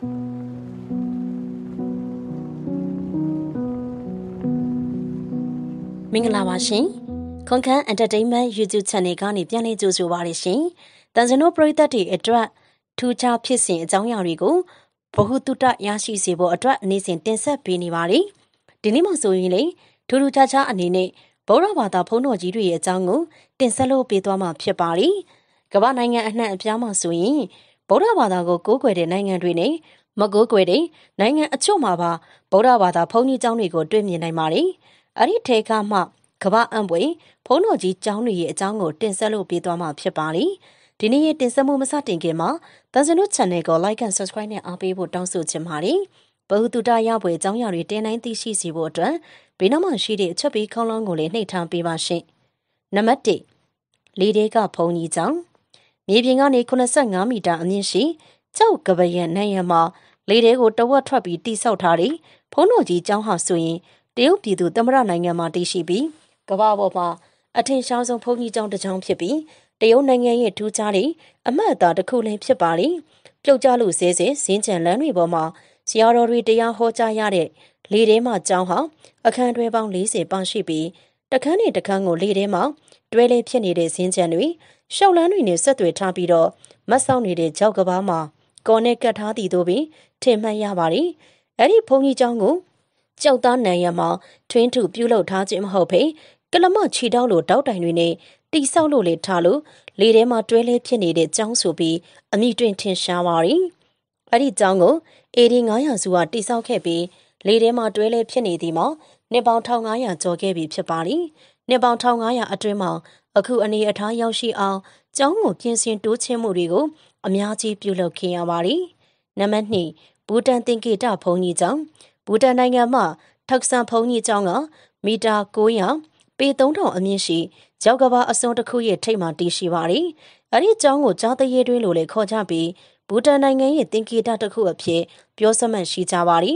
မင်္ဂလာပါရှင်ခွန်ခန်း Entertainment YouTube Channel ကနေပြန်လည်ကြိုဆိုပါရရှင်တန်စင်တို့ပရိသတ်တွေအတွက်ထူးခြားဖြစ်စဉ်အကြောင်းအရာတွေကိုဗဟုသုတရရှိစေဖို့အတွက်အနေစဉ်တင်ဆက်ပေးနေပါတယ်ဒီနေ့မှဆိုရင်လေထူးထူးခြားခြားအနေနဲ့ဗုဒ္ဓဘာသာဘုန်းတော်ကြီးတွေရဲ့အကြောင်းကိုတင်ဆက်လို့ပေးသွားမှာဖြစ်ပါတယ်ကမ္ဘာနိုင်ငံအနှံ့အပြားမှာဆိုရင်ဗုဒ္ဓဘာသာကိုကိုးကွယ်တဲ့နိုင်ငံတွေနဲ့မကိုးကွယ်တဲ့နိုင်ငံအချို့မှာပါဗုဒ္ဓဘာသာဘုန်းကြီးကျောင်းတွေကိုတွေ့မြင်နိုင်ပါတယ်။အဲ့ဒီထဲကမှကမ္ဘာအံပွေဘုန်းတော်ကြီးကျောင်းတွေရဲ့အကြောင်းကိုတင်ဆက်လို့ပေးသွားမှာဖြစ်ပါလိမ့်။ဒီနေ့ရတင်ဆက်မှုမစတင်ခင်မှာတန်စနု channel ကို like and subscribe နဲ့အားပေးဖို့တောင်းဆိုချင်ပါတယ်။ဘဟုတုတရပွဲအကြောင်းအရာတွေတင်တိုင်းသိရှိစေဖို့အတွက်ဘေးနောက်မှာရှိတဲ့အချက်ပေးခေါင်းလောင်းကိုလည်းနှိပ်ထားပေးပါရှင့်။နံပါတ်1လေတဲ့ကဘုန်းကြီးကျောင်းမြေပြင်ကနေ85မီတာအမြင့်ရှိကျောက်ကပရံနံရံမှာလေထဲကိုတဝက်ထွက်ပြီးတိဆောက်ထားပြီးဖုံးတော်ကြီးကျောင်းဟာဆိုရင်တရုတ်ပြည်သူသမ္မတနိုင်ငံမှာတည်ရှိပြီးကမ္ဘာပေါ်မှာအထင်ရှားဆုံးဘုံကြီးကျောင်းတစ်ကျောင်းဖြစ်ပြီးတရုတ်နိုင်ငံရဲ့ထူးခြားတဲ့အမှတ်အသားတစ်ခုလည်းဖြစ်ပါလိပြုတ်ကျလို့ဆဲဆဲဇင်းကြံလမ်းတွေပေါ်မှာဆရာတော်တွေတရားဟောကြားရတဲ့လေထဲမှာကျောင်းဟာအခန်းတွဲပေါင်း40ပန်းရှိပြီးတခန်းနဲ့တခန်းကိုလေထဲမှာတွဲလဲဖြစ်နေတဲ့ဇင်းကြံတွေရှောက်လန်းတွေနဲ့ဆက်သွယ်ထားပြီးတော့မတ်ဆောင်နေတဲ့ကြောက်ကဘာမှာကော်နဲ့ကတ်ထားသည်တို့ပင်ထင်မှတ်ရပါသည်အဲ့ဒီဘုံကြီးเจ้าကိုကြောက်သားနံရံမှာထွင်းထုပြုလုပ်ထားခြင်းမဟုတ်ဖေကလမခြေတောက်လိုတောက်တိုင်တွေနဲ့တိဆောက်လို့လေထားလို့လေထဲမှာတွဲလဲဖြစ်နေတဲ့ကျောင်းဆိုပြီးအမိတွင်ထင်ရှားပါရီအဲ့ဒီကျောင်းကို AD900 စုကတိဆောက်ခဲ့ပြီးလေထဲမှာတွဲလဲဖြစ်နေသည်မှာနှစ်ပေါင်း1500ကျော်ခဲ့ပြီဖြစ်ပါလိနှစ်ပေါင်း1500အတွင်းမှာအခုအနေအထားရောက်ရှိအောင်ကျောင်းကိုပြင်ဆင်တိုးချဲ့မှုတွေကိုအများကြီးပြုလုပ်ခဲ့ရပါလိနံပါတ်2ဘူတန်သင်္ကေတဘုံကြီးကျောင်းဘူတန်နိုင်ငံမှာထောက်ဆန်ဘုံကြီးကျောင်းကမီတာ900ပေ3000အမြင့်ရှိရောက်ကဘာအစွန်တစ်ခုရဲ့ထိပ်မှာတည်ရှိပါလိအဲ့ဒီကျောင်းကိုကြားသရေတွင်းလို့လည်းခေါ်ကြပြီးဘူတန်နိုင်ငံရဲ့သင်္ကေတတစ်ခုအဖြစ်ပြောစမှတ်ရှိကြပါလိ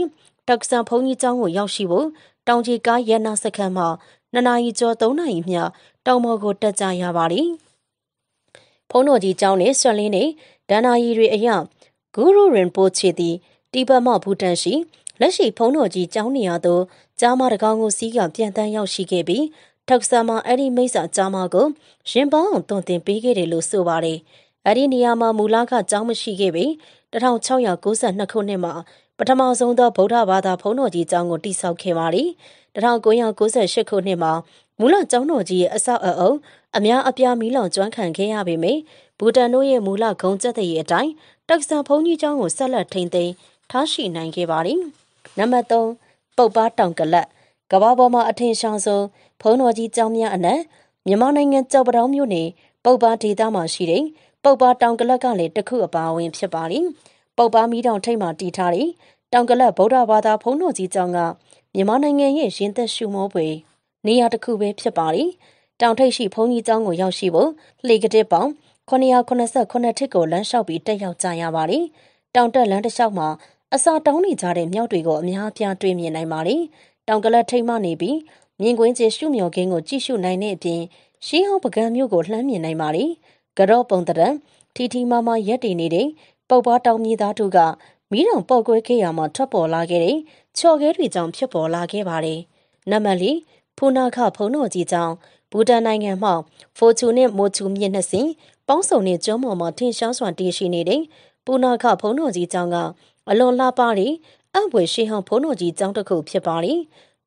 တက်ဆန်ဘုံကြီးကျောင်းကိုရောက်ရှိဖို့တောင်ကြီးကားရနာစခန်းမှာနှစ်နာရီကျော်၃နာရီမြတောင်ပေါ်ကိုတက်ကြရပါတယ်။ဘုံတော်ကြီးကျောင်းနဲ့ဆွန်လင်းနဲ့ဒဏ္ဍာရီတွေအရဂူရူရင်ပိုချီသည်တိဘတ်မဘူတန်ရှိလက်ရှိဘုံတော်ကြီးကျောင်းနေရာသို့ကြားမတကောင်ကိုစီးကပြန်တန်းရောက်ရှိခဲ့ပြီးထောက်ဆာမှာအဲ့ဒီမိစ္ဆာကြားမကိုရင်ပေါင်းတုံတင်ပေးခဲ့တယ်လို့ဆိုပါတယ်။အဲ့ဒီနေရာမှာမူလကကျောင်းမရှိခဲ့ပေ1692ခုနှစ်မှာပထမဆုံးသောဗုဒ္ဓဘာသာဘုန်းတော်ကြီးကျောင်းကိုတည်ဆောက်ခဲ့ပါသည်1998ခုနှစ်မှာမူလကျောင်းတော်ကြီးရဲ့အဆောက်အအုံအများအပြားမီးလောင်ကျွမ်းခံခဲ့ရပေမယ့်ဘူတန်တို့ရဲ့မူလဂုံကျက်တဲ့အတိုင်းတက်ဆန်ဘုန်းကြီးကျောင်းကိုဆက်လက်ထိန်းသိမ်းထားရှိနိုင်ခဲ့ပါသည်နံပါတ်3ပုပ်ပါတောင်ကလပ်ကဘာပေါ်မှာအထင်ရှားဆုံးဘုန်းတော်ကြီးကျောင်းများအနက်မြန်မာနိုင်ငံကြောက်ပတောင်းမြို့နယ်ပုပ်ပါဒေသမှာရှိတဲ့ပုပ်ပါတောင်ကလပ်ကလည်းတစ်ခုအပါအဝင်ဖြစ်ပါသည်။ပုတ်ပားမီးတောင်ထိပ်မှာတည်ထားတဲ့တောင်ကလပ်ဗုဒ္ဓဘာသာဘုန်းတော်ကြီးကျောင်းကမြန်မာနိုင်ငံရဲ့ရင်သက်ရှုမောပွေနေရာတစ်ခုပဲဖြစ်ပါတယ်။တောင်ထိပ်ရှိဘုန်းကြီးကျောင်းကိုရောက်ရှိဖို့လှေကတဲ့ပေါင်989ထစ်ကိုလမ်းလျှောက်ပြီးတက်ရောက်ကြရပါတယ်။တောင်တက်လမ်းတစ်လျှောက်မှာအစာတောင်းနေကြတဲ့မြောက်တွေကိုအများပြားတွေ့မြင်နိုင်ပါတယ်။တောင်ကလပ်ထိပ်မှနေပြီးမြင်ကွင်းကျေရှုမြော်ခင်းကိုကြည့်ရှုနိုင်တဲ့အပြင်ရှင်းဟောင်းပကံမျိုးကိုလှမ်းမြင်နိုင်ပါတယ်။ကတော့ပုံတံထီထီမာမာရက်တည်နေတဲ့ပုတ်ပွားတောင်မြေသားတို့ကမီးတောင်ပေါက်ကွဲခဲ့ရမှာထွက်ပေါ်လာခဲ့တဲ့ချော်ခဲတွေကြောင့်ဖြစ်ပေါ်လာခဲ့ပါတယ်။နံပါတ်၄ဖူနာခဖုံတော်ကြီးကြောင့်ဘူတန်နိုင်ငံမှဖိုချူနဲ့မိုချူမြင့်နှစ်စင်ပေါင်းစုံနဲ့ကျွန်းပေါ်မှာထင်ရှားစွာတည်ရှိနေတဲ့ပူနာခဖုံတော်ကြီးကျောင်းကအလွန်လှပတဲ့အံ့ဖွယ်ရှေးဟောင်းဖုံတော်ကြီးကျောင်းတစ်ခုဖြစ်ပါလိ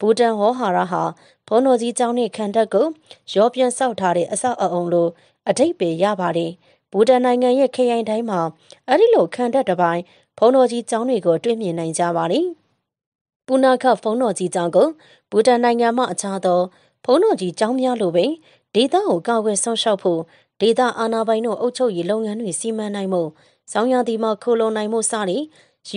ဘူတန်ဟောဟာရဟာဖုံတော်ကြီးကျောင်းနဲ့ခန္ဓာကိုရောပြန်ဆောက်ထားတဲ့အဆောက်အအုံလိုအထိပ်ပေရပါတယ်ဘူတန်နိုင်ငံရဲ့ခရိုင်တိုင်းမှာအဲ့ဒီလိုခံတက်တစ်ပိုင်းဖုံတော်ကြီးကျောင်းတွေကိုတွေ့မြင်နိုင်ကြပါတယ်။ပူနာခဖုံတော်ကြီးကျောင်းကိုဘူတန်နိုင်ငံမှအခြားသော ဖုံတော်ကြီးကျောင်းများလိုပင်ဒေသကိုကာကွယ်ဆောင်ရှောက်ဖို့ဒေသအာဏာပိုင်တို့အုပ်ချုပ်ရေးလုပ်ငန်းတွေစီမံနိုင်မှုဆောင်းရသည်မှာခိုလုံနိုင်မှုစတဲ့ရည်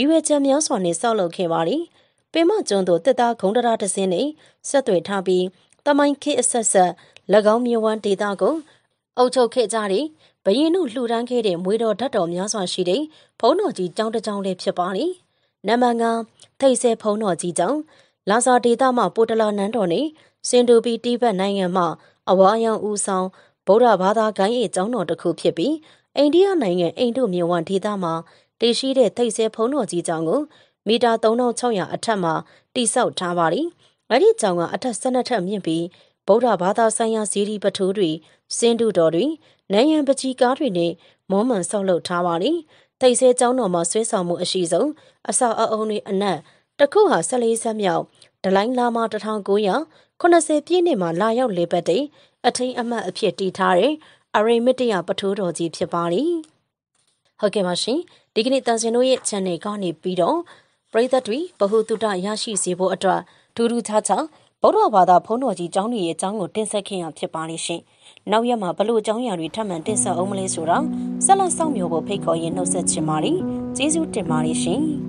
ရွယ်ချက်များစွာနဲ့ဆောက်လုပ်ခဲ့ပါတယ်။ပင်မကျွန်းတို့တစ်သားဂုံတရာတစ်စင်းနဲ့ဆက်သွယ်ထားပြီးတမိုင်းခေအဆက်ဆက်၎င်းမြဝန်းဒေသကိုအုပ်ချုပ်ခဲ့ကြတဲ့ဘရင်တို့လှူဒန်းခဲ့တဲ့မွေတော်ဓာတ်တော်များစွာရှိတဲ့ဘုံတော်ကြီးကျောင်းတစ်ကျောင်းလည်းဖြစ်ပါနေ။နံပါတ်9ထိတ်ဆဲဘုံတော်ကြီးကျောင်းလာစာဒေတာမှပိုတလာနန်းတော်နဲ့စင်တူပီတိဘက်နိုင်ငံမှအဝါရောင်ဦးဆောင်ဗုဒ္ဓဘာသာဂိုင်း၏ကျောင်းတော်တစ်ခုဖြစ်ပြီးအိန္ဒိယနိုင်ငံအိန္ဒုမြဝဒေတာမှာတည်ရှိတဲ့ထိတ်ဆဲဘုံတော်ကြီးကျောင်းကိုမီတာ3600အထက်မှာတိဆောက်ထားပါသည်။အဲ့ဒီကျောင်းကအထက်12ထက်မြင့်ပြီးဗုဒ္ဓဘာသာဆိုင်ရာဇီရီပထိုးတွေစင်တူတော်တွင်နံရံပကြီးကားတွေနဲ့မောမှန်ဆောက်လုပ်ထားပါတယ်။တိတ်ဆဲကျောင်းတော်မှာဆွေးဆောင်မှုအရှိဆုံးအဆောက်အအုံတွေအနက်တစ်ခုဟာ14ဆက်မြောက်ဒလိုင်းလာမ1980ပြည့်နှစ်မှာလာရောက်လေပတ်တဲ့အထင်းအမှတ်အဖြစ်တည်ထားတဲ့အရိမတ္တရပထိုးတော်ကြီးဖြစ်ပါတယ်။ဟုတ်ကဲ့ပါရှင်။ဒီကနေ့တန်စင်တို့ရဲ့ channel ကနေပြီးတော့ပရိသတ်တွေဗဟုသုတရရှိစေဖို့အတွက်ဒူဒူချာချာဗုဒ္ဓဘာသာဘုန်းတော်ကြီးကျောင်းတွေရဲ့ကျောင်းကိုတင်ဆက်ခင်ရဖြစ်ပါလိမ့်ရှင်။နောက်ရက်မှာဘလို့ကျောင်းရာတွေထပ်မံတင်ဆက်အောင်မလဲဆိုတာဆက်လက်စောင့်မျှော်ဖို့ဖိတ်ခေါ်ရင်းနှုတ်ဆက်ချင်ပါတယ်။ကျေးဇူးတင်ပါတယ်ရှင်။